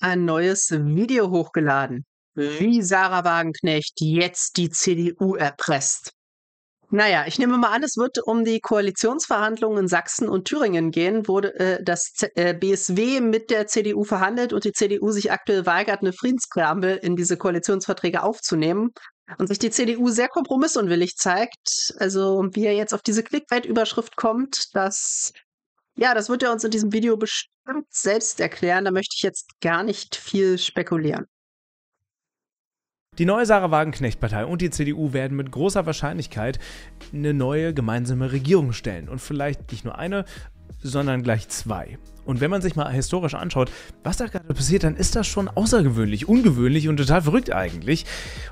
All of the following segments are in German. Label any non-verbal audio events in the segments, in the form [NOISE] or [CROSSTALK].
ein neues Video hochgeladen, mhm. wie Sarah Wagenknecht jetzt die CDU erpresst. Naja, ich nehme mal an, es wird um die Koalitionsverhandlungen in Sachsen und Thüringen gehen, wo äh, das Z äh, BSW mit der CDU verhandelt und die CDU sich aktuell weigert, eine Friedenspräambel in diese Koalitionsverträge aufzunehmen. Und sich die CDU sehr kompromissunwillig zeigt. Also, wie er jetzt auf diese Clickbait-Überschrift kommt, dass ja, das wird er uns in diesem Video selbst erklären. Da möchte ich jetzt gar nicht viel spekulieren. Die neue Sarah Wagenknecht-Partei und die CDU werden mit großer Wahrscheinlichkeit eine neue gemeinsame Regierung stellen. Und vielleicht nicht nur eine, sondern gleich zwei. Und wenn man sich mal historisch anschaut, was da gerade passiert, dann ist das schon außergewöhnlich, ungewöhnlich und total verrückt eigentlich.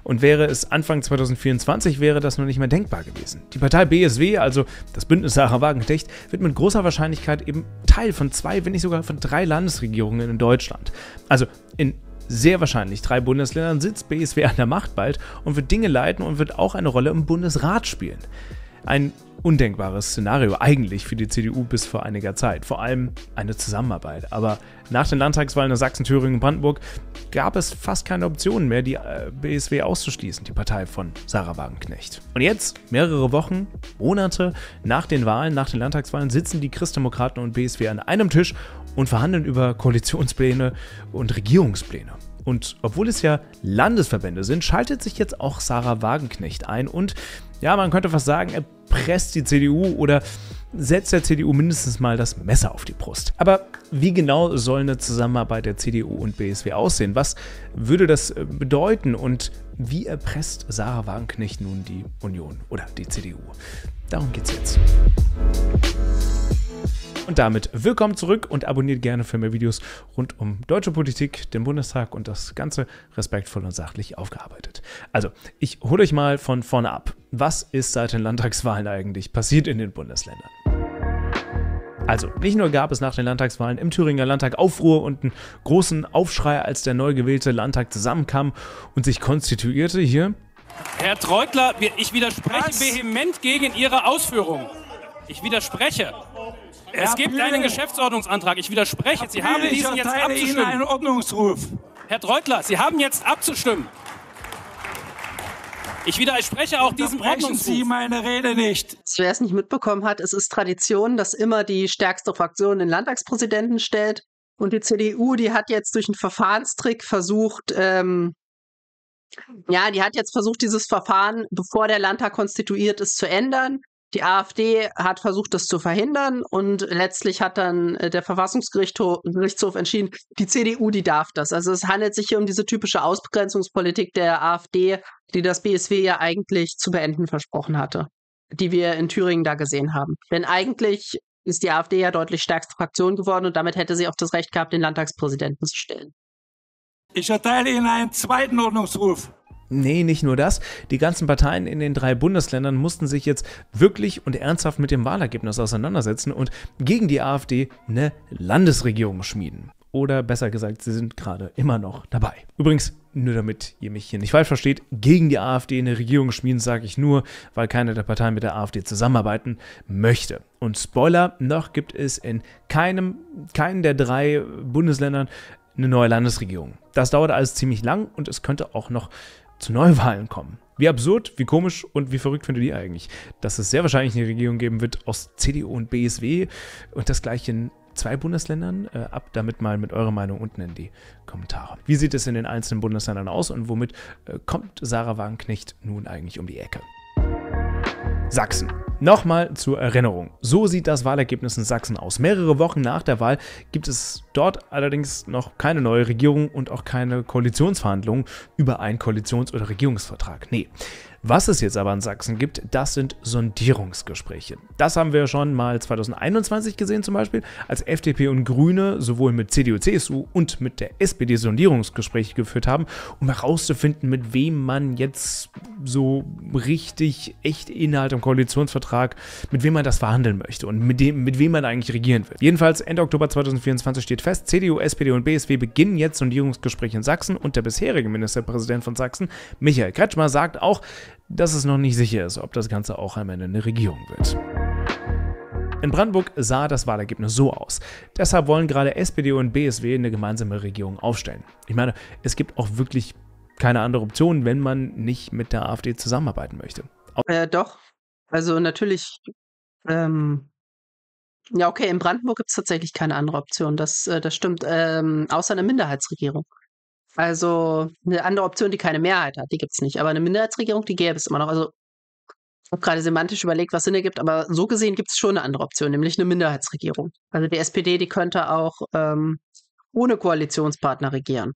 Und wäre es Anfang 2024, wäre das noch nicht mehr denkbar gewesen. Die Partei BSW, also das Bündnis Sarah Wagenknecht, wird mit großer Wahrscheinlichkeit eben Teil von zwei, wenn nicht sogar von drei Landesregierungen in Deutschland. Also in sehr wahrscheinlich drei Bundesländern sitzt BSW an der Macht bald und wird Dinge leiten und wird auch eine Rolle im Bundesrat spielen. Ein undenkbares Szenario eigentlich für die CDU bis vor einiger Zeit. Vor allem eine Zusammenarbeit. Aber nach den Landtagswahlen in Sachsen, Thüringen und Brandenburg gab es fast keine Option mehr, die äh, BSW auszuschließen, die Partei von Sarah Wagenknecht. Und jetzt, mehrere Wochen, Monate nach den Wahlen, nach den Landtagswahlen, sitzen die Christdemokraten und BSW an einem Tisch und verhandeln über Koalitionspläne und Regierungspläne. Und obwohl es ja Landesverbände sind, schaltet sich jetzt auch Sarah Wagenknecht ein und ja, man könnte fast sagen, er presst die CDU oder setzt der CDU mindestens mal das Messer auf die Brust. Aber wie genau soll eine Zusammenarbeit der CDU und BSW aussehen? Was würde das äh, bedeuten und wie erpresst Sarah Wagenknecht nun die Union oder die CDU? Darum geht's jetzt. Musik und damit willkommen zurück und abonniert gerne für mehr Videos rund um deutsche Politik, den Bundestag und das Ganze respektvoll und sachlich aufgearbeitet. Also, ich hole euch mal von vorne ab. Was ist seit den Landtagswahlen eigentlich passiert in den Bundesländern? Also, nicht nur gab es nach den Landtagswahlen im Thüringer Landtag Aufruhr und einen großen Aufschrei, als der neu gewählte Landtag zusammenkam und sich konstituierte hier. Herr Treutler, ich widerspreche Was? vehement gegen Ihre Ausführungen. Ich widerspreche es gibt einen Geschäftsordnungsantrag. Ich widerspreche. Herr Sie haben Blühl, diesen jetzt abzustimmen. Ihnen einen Ordnungsruf. Herr Treutler, Sie haben jetzt abzustimmen. Ich widerspreche auch diesem Ordnungsruf. Sie meine Rede nicht. Wer es nicht mitbekommen hat, es ist Tradition, dass immer die stärkste Fraktion den Landtagspräsidenten stellt. Und die CDU, die hat jetzt durch einen Verfahrenstrick versucht, ähm, ja, die hat jetzt versucht, dieses Verfahren, bevor der Landtag konstituiert ist, zu ändern. Die AfD hat versucht, das zu verhindern und letztlich hat dann äh, der Verfassungsgerichtshof entschieden, die CDU, die darf das. Also es handelt sich hier um diese typische Ausbegrenzungspolitik der AfD, die das BSW ja eigentlich zu beenden versprochen hatte, die wir in Thüringen da gesehen haben. Denn eigentlich ist die AfD ja deutlich stärkste Fraktion geworden und damit hätte sie auch das Recht gehabt, den Landtagspräsidenten zu stellen. Ich erteile Ihnen einen zweiten Ordnungsruf. Nee, nicht nur das. Die ganzen Parteien in den drei Bundesländern mussten sich jetzt wirklich und ernsthaft mit dem Wahlergebnis auseinandersetzen und gegen die AfD eine Landesregierung schmieden. Oder besser gesagt, sie sind gerade immer noch dabei. Übrigens, nur damit ihr mich hier nicht falsch versteht, gegen die AfD eine Regierung schmieden, sage ich nur, weil keine der Parteien mit der AfD zusammenarbeiten möchte. Und Spoiler, noch gibt es in keinem, keinen der drei Bundesländern eine neue Landesregierung. Das dauert alles ziemlich lang und es könnte auch noch zu Neuwahlen kommen. Wie absurd, wie komisch und wie verrückt findet ihr eigentlich, dass es sehr wahrscheinlich eine Regierung geben wird aus CDU und BSW und das gleiche in zwei Bundesländern? Äh, ab damit mal mit eurer Meinung unten in die Kommentare. Wie sieht es in den einzelnen Bundesländern aus und womit äh, kommt Sarah Wagenknecht nun eigentlich um die Ecke? Sachsen. Nochmal zur Erinnerung. So sieht das Wahlergebnis in Sachsen aus. Mehrere Wochen nach der Wahl gibt es dort allerdings noch keine neue Regierung und auch keine Koalitionsverhandlungen über einen Koalitions- oder Regierungsvertrag. Nee, was es jetzt aber in Sachsen gibt, das sind Sondierungsgespräche. Das haben wir schon mal 2021 gesehen zum Beispiel, als FDP und Grüne sowohl mit CDU, CSU und mit der SPD Sondierungsgespräche geführt haben, um herauszufinden, mit wem man jetzt so richtig echt Inhalt im Koalitionsvertrag, mit wem man das verhandeln möchte und mit, dem, mit wem man eigentlich regieren will. Jedenfalls Ende Oktober 2024 steht fest, CDU, SPD und BSW beginnen jetzt Sondierungsgespräche in Sachsen und der bisherige Ministerpräsident von Sachsen, Michael Kretschmer, sagt auch, dass es noch nicht sicher ist, ob das Ganze auch am Ende eine Regierung wird. In Brandenburg sah das Wahlergebnis so aus. Deshalb wollen gerade SPD und BSW eine gemeinsame Regierung aufstellen. Ich meine, es gibt auch wirklich keine andere Option, wenn man nicht mit der AfD zusammenarbeiten möchte. Äh, doch. Also natürlich. Ähm, ja, okay, in Brandenburg gibt es tatsächlich keine andere Option. Das, äh, das stimmt. Ähm, außer eine Minderheitsregierung. Also eine andere Option, die keine Mehrheit hat, die gibt es nicht. Aber eine Minderheitsregierung, die gäbe es immer noch. Also ich habe gerade semantisch überlegt, was Sinn ergibt, aber so gesehen gibt es schon eine andere Option, nämlich eine Minderheitsregierung. Also die SPD, die könnte auch ähm, ohne Koalitionspartner regieren.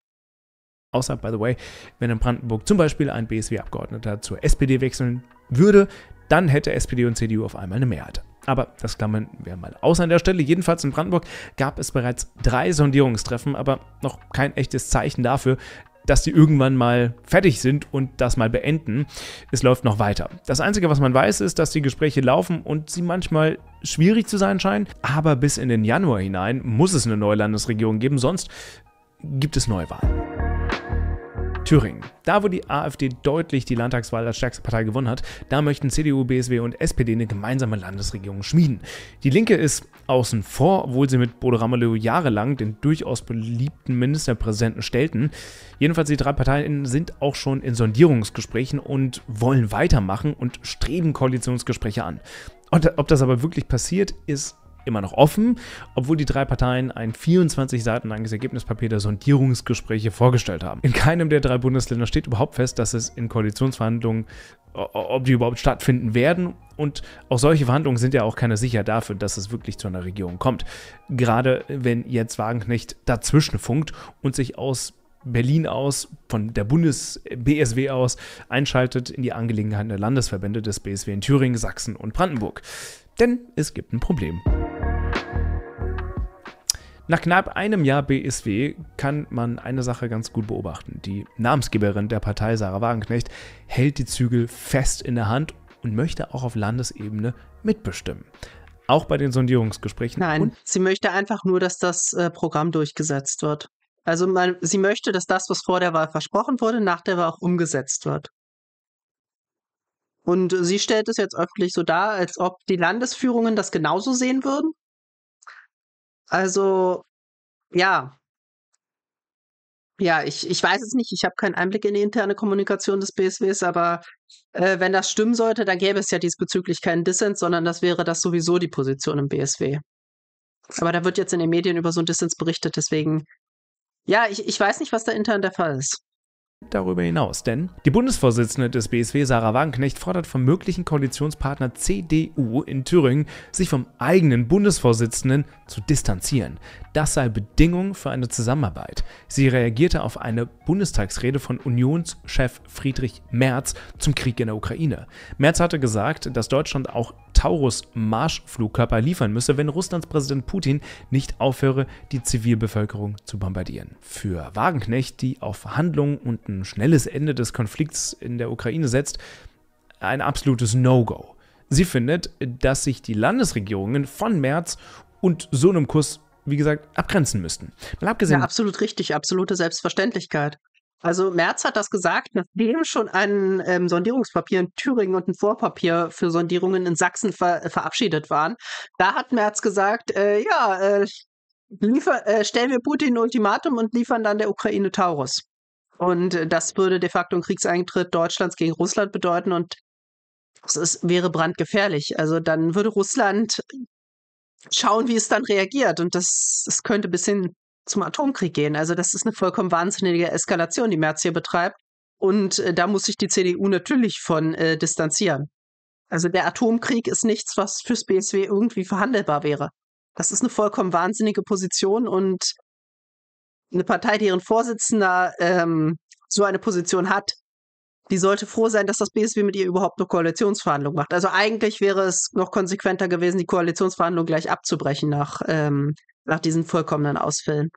Außer, by the way, wenn in Brandenburg zum Beispiel ein BSW-Abgeordneter zur SPD wechseln würde, dann hätte SPD und CDU auf einmal eine Mehrheit. Aber das klammern wir mal aus. An der Stelle, jedenfalls in Brandenburg, gab es bereits drei Sondierungstreffen, aber noch kein echtes Zeichen dafür, dass die irgendwann mal fertig sind und das mal beenden. Es läuft noch weiter. Das Einzige, was man weiß, ist, dass die Gespräche laufen und sie manchmal schwierig zu sein scheinen. Aber bis in den Januar hinein muss es eine neue Landesregierung geben, sonst gibt es Neuwahlen. Thüringen. Da, wo die AfD deutlich die Landtagswahl als stärkste Partei gewonnen hat, da möchten CDU, BSW und SPD eine gemeinsame Landesregierung schmieden. Die Linke ist außen vor, obwohl sie mit Bodo Ramelow jahrelang den durchaus beliebten Ministerpräsidenten stellten. Jedenfalls die drei Parteien sind auch schon in Sondierungsgesprächen und wollen weitermachen und streben Koalitionsgespräche an. Und ob das aber wirklich passiert, ist immer noch offen, obwohl die drei Parteien ein 24 Seiten langes Ergebnispapier der Sondierungsgespräche vorgestellt haben. In keinem der drei Bundesländer steht überhaupt fest, dass es in Koalitionsverhandlungen, ob die überhaupt stattfinden werden. Und auch solche Verhandlungen sind ja auch keine sicher dafür, dass es wirklich zu einer Regierung kommt. Gerade wenn jetzt Wagenknecht dazwischen funkt und sich aus Berlin aus, von der Bundes-BSW aus, einschaltet in die Angelegenheiten der Landesverbände des BSW in Thüringen, Sachsen und Brandenburg. Denn es gibt ein Problem. Nach knapp einem Jahr BSW kann man eine Sache ganz gut beobachten. Die Namensgeberin der Partei, Sarah Wagenknecht, hält die Zügel fest in der Hand und möchte auch auf Landesebene mitbestimmen. Auch bei den Sondierungsgesprächen. Nein, und sie möchte einfach nur, dass das äh, Programm durchgesetzt wird. Also man, sie möchte, dass das, was vor der Wahl versprochen wurde, nach der Wahl auch umgesetzt wird. Und sie stellt es jetzt öffentlich so dar, als ob die Landesführungen das genauso sehen würden also, ja. Ja, ich ich weiß es nicht. Ich habe keinen Einblick in die interne Kommunikation des BSWs, aber, äh, wenn das stimmen sollte, dann gäbe es ja diesbezüglich keinen Dissens, sondern das wäre das sowieso die Position im BSW. Aber da wird jetzt in den Medien über so einen Dissens berichtet, deswegen ja, ich ich weiß nicht, was da intern der Fall ist darüber hinaus, denn die Bundesvorsitzende des BSW Sarah Wagenknecht fordert vom möglichen Koalitionspartner CDU in Thüringen, sich vom eigenen Bundesvorsitzenden zu distanzieren. Das sei Bedingung für eine Zusammenarbeit. Sie reagierte auf eine Bundestagsrede von Unionschef Friedrich Merz zum Krieg in der Ukraine. Merz hatte gesagt, dass Deutschland auch Taurus-Marschflugkörper liefern müsse, wenn Russlands Präsident Putin nicht aufhöre, die Zivilbevölkerung zu bombardieren. Für Wagenknecht, die auf Verhandlungen und ein schnelles Ende des Konflikts in der Ukraine setzt, ein absolutes No-Go. Sie findet, dass sich die Landesregierungen von März und so einem Kuss wie gesagt, abgrenzen müssten. Mal abgesehen. Ja, absolut richtig, absolute Selbstverständlichkeit. Also Merz hat das gesagt, nachdem schon ein ähm, Sondierungspapier in Thüringen und ein Vorpapier für Sondierungen in Sachsen ver verabschiedet waren. Da hat Merz gesagt, äh, ja, äh, liefer, äh, stellen wir Putin ein Ultimatum und liefern dann der Ukraine Taurus. Und äh, das würde de facto einen Kriegseintritt Deutschlands gegen Russland bedeuten und es ist, wäre brandgefährlich. Also dann würde Russland schauen, wie es dann reagiert. Und das, das könnte bis hin zum Atomkrieg gehen. Also das ist eine vollkommen wahnsinnige Eskalation, die Merz hier betreibt. Und äh, da muss sich die CDU natürlich von äh, distanzieren. Also der Atomkrieg ist nichts, was fürs BSW irgendwie verhandelbar wäre. Das ist eine vollkommen wahnsinnige Position und eine Partei, deren Vorsitzender ähm, so eine Position hat, die sollte froh sein, dass das BSW mit ihr überhaupt eine Koalitionsverhandlung macht. Also eigentlich wäre es noch konsequenter gewesen, die Koalitionsverhandlung gleich abzubrechen nach, ähm, nach diesen vollkommenen Ausfällen.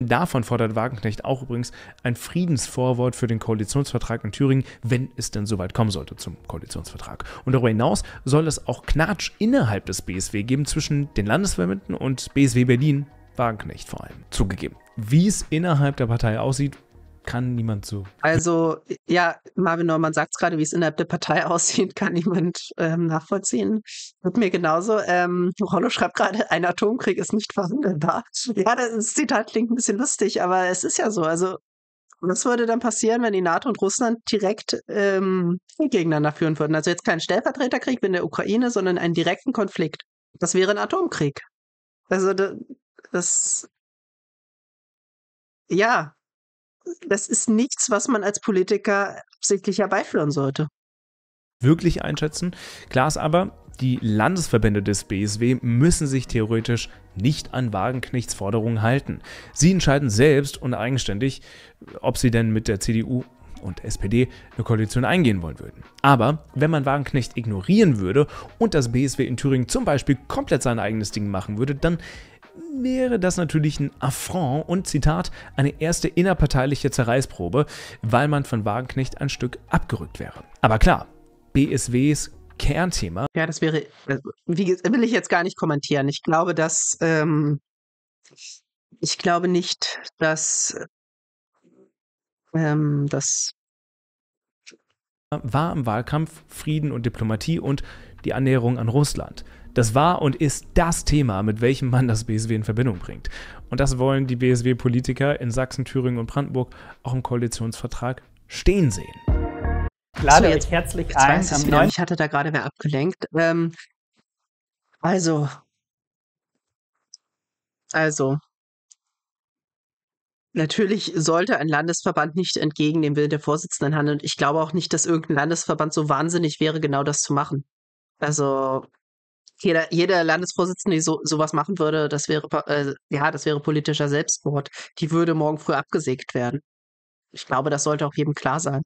Davon fordert Wagenknecht auch übrigens ein Friedensvorwort für den Koalitionsvertrag in Thüringen, wenn es denn soweit kommen sollte zum Koalitionsvertrag. Und darüber hinaus soll es auch Knatsch innerhalb des BSW geben zwischen den Landesverbänden und BSW Berlin, Wagenknecht vor allem, zugegeben. Wie es innerhalb der Partei aussieht, kann niemand so. Also, ja, Marvin Norman sagt es gerade, wie es innerhalb der Partei [LAUGHS] aussieht, kann niemand ähm, nachvollziehen. Wird mir genauso. Ähm, Rollo schreibt gerade, ein Atomkrieg ist nicht verhandelbar. Ja, das Zitat klingt ein bisschen lustig, aber es ist ja so. Also, was würde dann passieren, wenn die NATO und Russland direkt ähm, gegeneinander führen würden? Also jetzt keinen Stellvertreterkrieg in der Ukraine, sondern einen direkten Konflikt. Das wäre ein Atomkrieg. Also das, ja, das ist nichts, was man als Politiker absichtlich herbeiführen sollte. Wirklich einschätzen. Klar ist aber, die Landesverbände des BSW müssen sich theoretisch nicht an Wagenknechts Forderungen halten. Sie entscheiden selbst und eigenständig, ob sie denn mit der CDU und SPD eine Koalition eingehen wollen würden. Aber wenn man Wagenknecht ignorieren würde und das BSW in Thüringen zum Beispiel komplett sein eigenes Ding machen würde, dann wäre das natürlich ein Affront und Zitat, eine erste innerparteiliche Zerreißprobe, weil man von Wagenknecht ein Stück abgerückt wäre. Aber klar, BSWs Kernthema. Ja, das wäre, also, wie will ich jetzt gar nicht kommentieren. Ich glaube, dass ähm, ich glaube nicht, dass ähm, das war im Wahlkampf Frieden und Diplomatie und die Annäherung an Russland. Das war und ist das Thema, mit welchem man das BSW in Verbindung bringt. Und das wollen die BSW-Politiker in Sachsen, Thüringen und Brandenburg auch im Koalitionsvertrag stehen sehen. Ich Lade so, jetzt herzlich jetzt ein. Weiß ich, ich hatte da gerade wer abgelenkt. Ähm, also, also, Natürlich sollte ein Landesverband nicht entgegen dem Willen der Vorsitzenden handeln. Ich glaube auch nicht, dass irgendein Landesverband so wahnsinnig wäre, genau das zu machen. Also jeder, jeder Landesvorsitzende, die so, sowas machen würde, das wäre, äh, ja, das wäre politischer Selbstmord. Die würde morgen früh abgesägt werden. Ich glaube, das sollte auch jedem klar sein.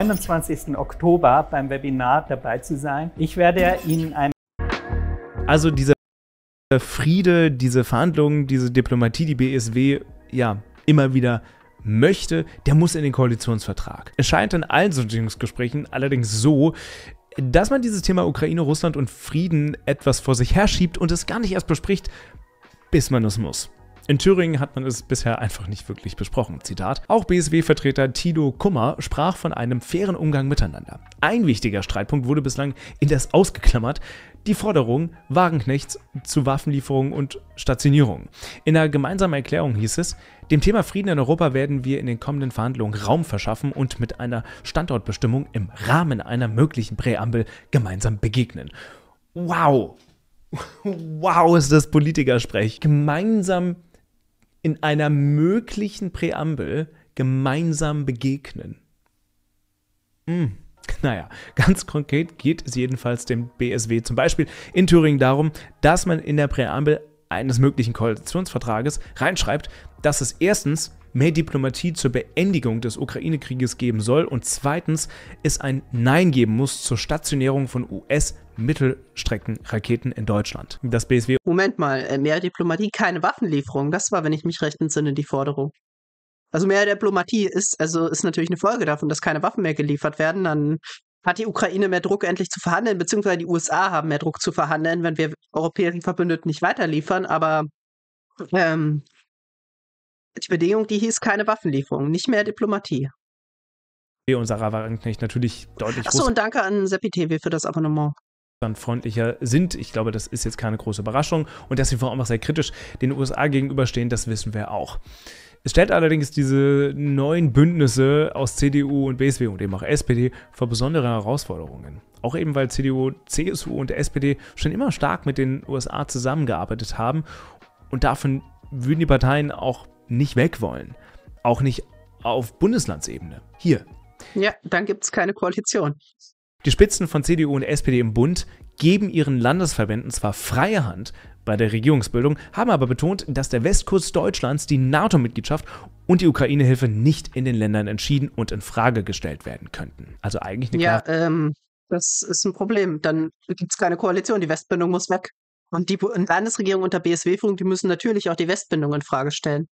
Am 21. Oktober beim Webinar dabei zu sein. Ich werde Ihnen ein. Also dieser Friede, diese Verhandlungen, diese Diplomatie, die BSW ja immer wieder möchte, der muss in den Koalitionsvertrag. Es scheint in allen Sondierungsgesprächen allerdings so, dass man dieses Thema Ukraine, Russland und Frieden etwas vor sich herschiebt und es gar nicht erst bespricht, bis man es muss. In Thüringen hat man es bisher einfach nicht wirklich besprochen. Zitat. Auch BSW-Vertreter Tino Kummer sprach von einem fairen Umgang miteinander. Ein wichtiger Streitpunkt wurde bislang in das ausgeklammert, die Forderung Wagenknechts zu Waffenlieferungen und Stationierungen. In einer gemeinsamen Erklärung hieß es, dem Thema Frieden in Europa werden wir in den kommenden Verhandlungen Raum verschaffen und mit einer Standortbestimmung im Rahmen einer möglichen Präambel gemeinsam begegnen. Wow! [LAUGHS] Wow, ist das Politikersprech. Gemeinsam in einer möglichen Präambel gemeinsam begegnen. Mm. Naja, ganz konkret geht es jedenfalls dem BSW zum Beispiel in Thüringen darum, dass man in der Präambel eines möglichen Koalitionsvertrages reinschreibt, dass es erstens mehr Diplomatie zur Beendigung des Ukraine-Krieges geben soll und zweitens es ein Nein geben muss zur Stationierung von US- Mittelstreckenraketen in Deutschland. Das BSW. Moment mal, äh, mehr Diplomatie, keine Waffenlieferung. Das war, wenn ich mich recht entsinne, die Forderung. Also mehr Diplomatie ist, also ist natürlich eine Folge davon, dass keine Waffen mehr geliefert werden. Dann hat die Ukraine mehr Druck, endlich zu verhandeln, beziehungsweise die USA haben mehr Druck zu verhandeln, wenn wir europäischen Verbündeten nicht weiterliefern. Aber ähm, die Bedingung, die hieß keine Waffenlieferung, nicht mehr Diplomatie. Wir und Sarah Wagenknecht natürlich deutlich. Achso, und danke an Seppi TV für das Abonnement freundlicher sind. Ich glaube, das ist jetzt keine große Überraschung und dass sie vor allem auch sehr kritisch den USA gegenüberstehen, das wissen wir auch. Es stellt allerdings diese neuen Bündnisse aus CDU und BSW und eben auch SPD vor besondere Herausforderungen. Auch eben, weil CDU, CSU und SPD schon immer stark mit den USA zusammengearbeitet haben und davon würden die Parteien auch nicht weg wollen. Auch nicht auf Bundeslandsebene. Hier. Ja, dann gibt es keine Koalition. Die Spitzen von CDU und SPD im Bund geben ihren Landesverbänden zwar freie Hand bei der Regierungsbildung, haben aber betont, dass der Westkurs Deutschlands die NATO-Mitgliedschaft und die Ukraine-Hilfe nicht in den Ländern entschieden und in Frage gestellt werden könnten. Also eigentlich eine Ja, ähm, das ist ein Problem. Dann gibt es keine Koalition. Die Westbindung muss weg. Und die Landesregierung unter BSW-Führung, die müssen natürlich auch die Westbindung in Frage stellen.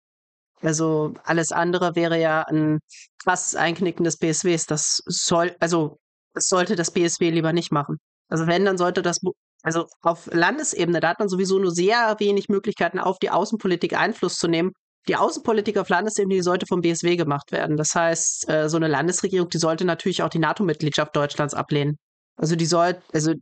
Also alles andere wäre ja ein krasses Einknicken des BSWs. Das soll, also das sollte das BSW lieber nicht machen. Also wenn, dann sollte das, also auf Landesebene, da hat man sowieso nur sehr wenig Möglichkeiten, auf die Außenpolitik Einfluss zu nehmen. Die Außenpolitik auf Landesebene die sollte vom BSW gemacht werden. Das heißt, äh, so eine Landesregierung, die sollte natürlich auch die NATO-Mitgliedschaft Deutschlands ablehnen. Also die soll, also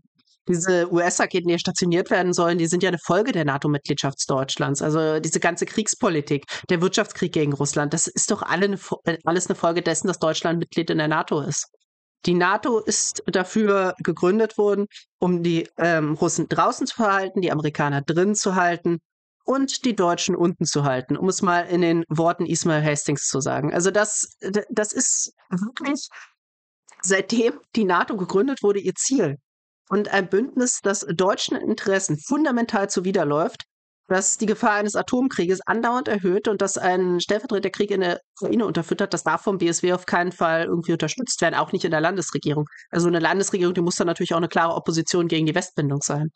diese US-Raketen, die stationiert werden sollen, die sind ja eine Folge der NATO-Mitgliedschaft Deutschlands. Also diese ganze Kriegspolitik, der Wirtschaftskrieg gegen Russland, das ist doch alle eine, alles eine Folge dessen, dass Deutschland Mitglied in der NATO ist. Die NATO ist dafür gegründet worden, um die ähm, Russen draußen zu halten, die Amerikaner drin zu halten und die Deutschen unten zu halten, um es mal in den Worten Ismail Hastings zu sagen. Also das, das ist wirklich, seitdem die NATO gegründet wurde, ihr Ziel und ein Bündnis, das deutschen Interessen fundamental zuwiderläuft, das die Gefahr eines Atomkrieges andauernd erhöht und das einen Stellvertreterkrieg in der Ukraine unterfüttert, das darf vom BSW auf keinen Fall irgendwie unterstützt werden, auch nicht in der Landesregierung. Also eine Landesregierung, die muss dann natürlich auch eine klare Opposition gegen die Westbindung sein.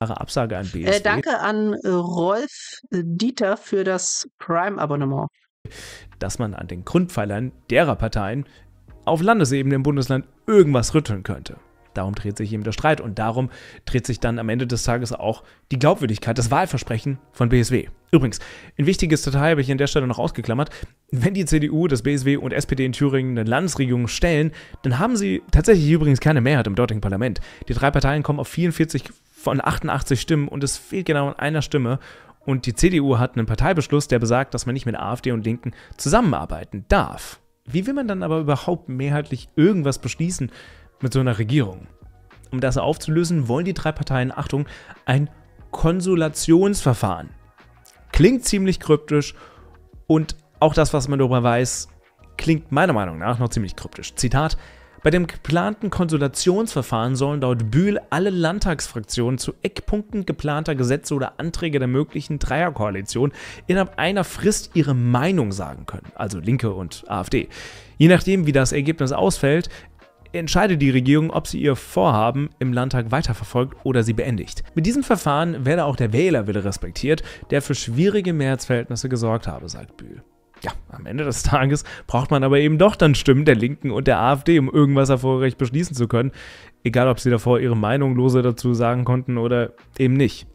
Klare Absage an BSW. Äh, danke an äh, Rolf Dieter für das Prime-Abonnement. Dass man an den Grundpfeilern derer Parteien auf Landesebene im Bundesland irgendwas rütteln könnte. Darum dreht sich eben der Streit und darum dreht sich dann am Ende des Tages auch die Glaubwürdigkeit, das Wahlversprechen von BSW. Übrigens, ein wichtiges Detail habe ich an der Stelle noch ausgeklammert. Wenn die CDU, das BSW und SPD in Thüringen eine Landesregierung stellen, dann haben sie tatsächlich übrigens keine Mehrheit im dortigen Parlament. Die drei Parteien kommen auf 44 von 88 Stimmen und es fehlt genau an einer Stimme. Und die CDU hat einen Parteibeschluss, der besagt, dass man nicht mit AfD und Linken zusammenarbeiten darf. Wie will man dann aber überhaupt mehrheitlich irgendwas beschließen, mit so einer Regierung. Um das aufzulösen, wollen die drei Parteien, Achtung, ein Konsulationsverfahren. Klingt ziemlich kryptisch und auch das, was man darüber weiß, klingt meiner Meinung nach noch ziemlich kryptisch. Zitat: Bei dem geplanten Konsultationsverfahren sollen laut Bühl alle Landtagsfraktionen zu Eckpunkten geplanter Gesetze oder Anträge der möglichen Dreierkoalition innerhalb einer Frist ihre Meinung sagen können, also Linke und AfD. Je nachdem, wie das Ergebnis ausfällt, entscheidet die Regierung, ob sie ihr Vorhaben im Landtag weiterverfolgt oder sie beendigt. Mit diesem Verfahren werde auch der Wählerwille respektiert, der für schwierige Mehrheitsverhältnisse gesorgt habe, sagt Bühl. Ja, am Ende des Tages braucht man aber eben doch dann Stimmen der Linken und der AfD, um irgendwas erfolgreich beschließen zu können, egal ob sie davor ihre Meinung lose dazu sagen konnten oder eben nicht.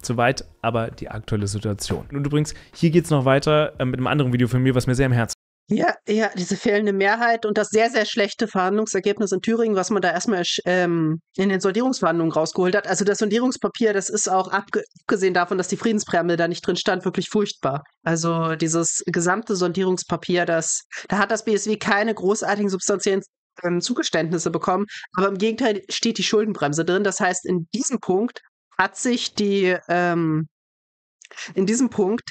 Soweit aber die aktuelle Situation. Und übrigens, hier geht es noch weiter äh, mit einem anderen Video von mir, was mir sehr am Herzen ja, ja, diese fehlende Mehrheit und das sehr, sehr schlechte Verhandlungsergebnis in Thüringen, was man da erstmal ähm, in den Sondierungsverhandlungen rausgeholt hat. Also das Sondierungspapier, das ist auch abgesehen davon, dass die Friedenspräambel da nicht drin stand, wirklich furchtbar. Also dieses gesamte Sondierungspapier, das, da hat das BSW keine großartigen substanziellen ähm, Zugeständnisse bekommen. Aber im Gegenteil steht die Schuldenbremse drin. Das heißt, in diesem Punkt hat sich die, ähm, in diesem Punkt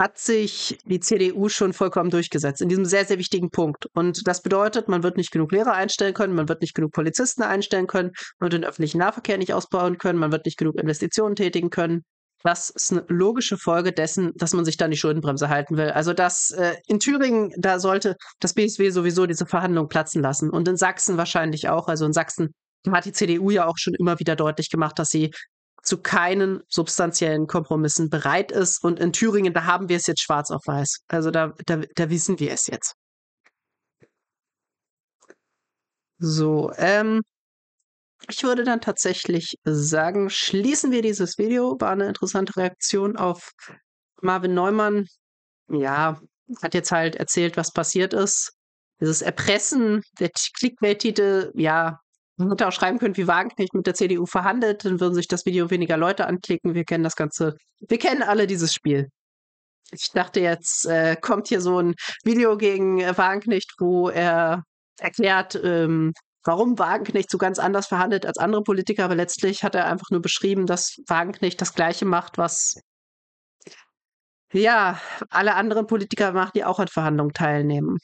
hat sich die CDU schon vollkommen durchgesetzt in diesem sehr, sehr wichtigen Punkt. Und das bedeutet, man wird nicht genug Lehrer einstellen können, man wird nicht genug Polizisten einstellen können, man wird den öffentlichen Nahverkehr nicht ausbauen können, man wird nicht genug Investitionen tätigen können. Das ist eine logische Folge dessen, dass man sich dann die Schuldenbremse halten will. Also das äh, in Thüringen, da sollte das BSW sowieso diese Verhandlung platzen lassen und in Sachsen wahrscheinlich auch. Also in Sachsen hat die CDU ja auch schon immer wieder deutlich gemacht, dass sie zu keinen substanziellen Kompromissen bereit ist. Und in Thüringen, da haben wir es jetzt schwarz auf weiß. Also da, da, da wissen wir es jetzt. So, ähm, ich würde dann tatsächlich sagen, schließen wir dieses Video. War eine interessante Reaktion auf Marvin Neumann. Ja, hat jetzt halt erzählt, was passiert ist. Dieses Erpressen, der Clickbait-Titel, ja, man hätte auch schreiben können, wie Wagenknecht mit der CDU verhandelt, dann würden sich das Video weniger Leute anklicken. Wir kennen das Ganze. Wir kennen alle dieses Spiel. Ich dachte jetzt, äh, kommt hier so ein Video gegen äh, Wagenknecht, wo er erklärt, ähm, warum Wagenknecht so ganz anders verhandelt als andere Politiker, aber letztlich hat er einfach nur beschrieben, dass Wagenknecht das Gleiche macht, was ja alle anderen Politiker machen, die auch an Verhandlungen teilnehmen.